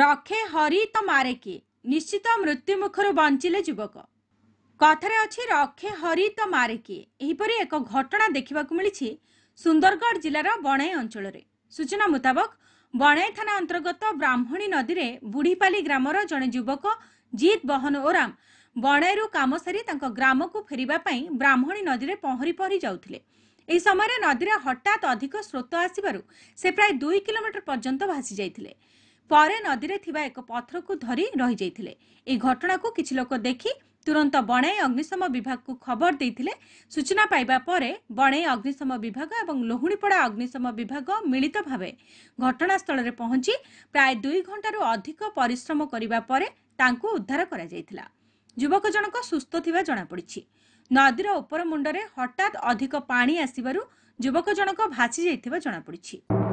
ରଖେ ହରି ତ ମାରେ କିଏ ନିଶ୍ଚିତ ମୃତ୍ୟୁ ମୁଖରୁ ବଞ୍ଚିଲେ ଯୁବକ କଥାରେ ଅଛି ରଖେ ହରି ତ ମାରେ କିଏ ଏହିପରି ଏକ ଘଟଣା ଦେଖିବାକୁ ମିଳିଛି ସୁନ୍ଦରଗଡ଼ ଜିଲ୍ଲାର ବଣାଇ ଅଞ୍ଚଳରେ ସୂଚନା ମୁତାବକ ବଣାଇ ଥାନା ଅନ୍ତର୍ଗତ ବ୍ରାହ୍ମଣୀ ନଦୀରେ ବୁଢ଼ୀପାଲି ଗ୍ରାମର ଜଣେ ଯୁବକ ଜିତ୍ ବହନ ଓରାମ ବଣାଇରୁ କାମ ସାରି ତାଙ୍କ ଗ୍ରାମକୁ ଫେରିବା ପାଇଁ ବ୍ରାହ୍ମଣୀ ନଦୀରେ ପହଁରି ପହଁରି ଯାଉଥିଲେ ଏହି ସମୟରେ ନଦୀରେ ହଠାତ୍ ଅଧିକ ସ୍ରୋତ ଆସିବାରୁ ସେ ପ୍ରାୟ ଦୁଇ କିଲୋମିଟର ପର୍ଯ୍ୟନ୍ତ ଭାସି ଯାଇଥିଲେ ପରେ ନଦୀରେ ଥିବା ଏକ ପଥରକୁ ଧରି ରହିଯାଇଥିଲେ ଏହି ଘଟଣାକୁ କିଛି ଲୋକ ଦେଖି ତୁରନ୍ତ ବଣେଇ ଅଗ୍ନିଶମ ବିଭାଗକୁ ଖବର ଦେଇଥିଲେ ସୂଚନା ପାଇବା ପରେ ବଣେଇ ଅଗ୍ନିଶମ ବିଭାଗ ଏବଂ ଲୋହୁଣୀପଡ଼ା ଅଗ୍ନିଶମ ବିଭାଗ ମିଳିତ ଭାବେ ଘଟଣାସ୍ଥଳରେ ପହଞ୍ଚି ପ୍ରାୟ ଦୁଇ ଘଣ୍ଟାରୁ ଅଧିକ ପରିଶ୍ରମ କରିବା ପରେ ତାଙ୍କୁ ଉଦ୍ଧାର କରାଯାଇଥିଲା ଯୁବକ ଜଣକ ସୁସ୍ଥ ଥିବା ଜଣାପଡ଼ିଛି ନଦୀର ଉପର ମୁଣ୍ଡରେ ହଠାତ୍ ଅଧିକ ପାଣି ଆସିବାରୁ ଯୁବକ ଜଣକ ଭାସିଯାଇଥିବା ଜଣାପଡ଼ିଛି